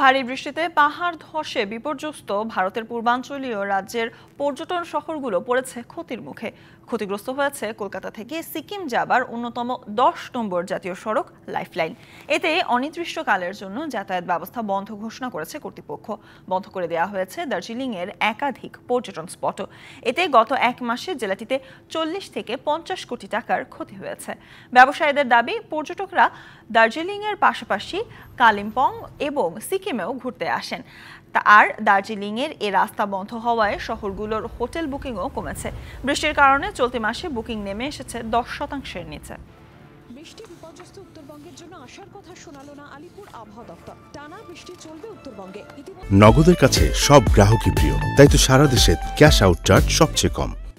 ভারী বৃষ্টিতে পাহাড় ধসে বিপর্যস্ত ভারতের পূর্বাঞ্চলীয় রাজ্যের পর্যটন শহরগুলো পড়েছে ক্ষতির মুখে ক্ষতিগ্রস্ত হয়েছে কলকাতা থেকে সিকিম যাবার অন্যতম দশ নম্বর জাতীয় সড়ক লাইফলাইন এতে অনির্দিষ্টকালের জন্য যাতায়াত ব্যবস্থা বন্ধ ঘোষণা করেছে কর্তৃপক্ষ বন্ধ করে দেওয়া হয়েছে দার্জিলিংয়ের একাধিক পর্যটন স্পটও এতে গত এক মাসে জেলাটিতে চল্লিশ থেকে পঞ্চাশ কোটি টাকার ক্ষতি হয়েছে ব্যবসায়ীদের দাবি পর্যটকরা দার্জিলিংয়ের পাশাপাশি কালিম্পং এবং সিকিম সিকিমেও ঘুরতে আসেন তা আর এর এ রাস্তা বন্ধ হওয়ায় শহরগুলোর হোটেল বুকিং ও কমেছে বৃষ্টির কারণে চলতি মাসে বুকিং নেমে এসেছে দশ শতাংশের নিচে বৃষ্টি বিপর্যস্ত উত্তরবঙ্গের জন্য আসার কথা শোনালো না আলিপুর আবহাওয়া দপ্তর টানা বৃষ্টি চলবে উত্তরবঙ্গে নগদের কাছে সব গ্রাহকই প্রিয় তাই তো সারা দেশে ক্যাশ আউট চার্জ সবচেয়ে কম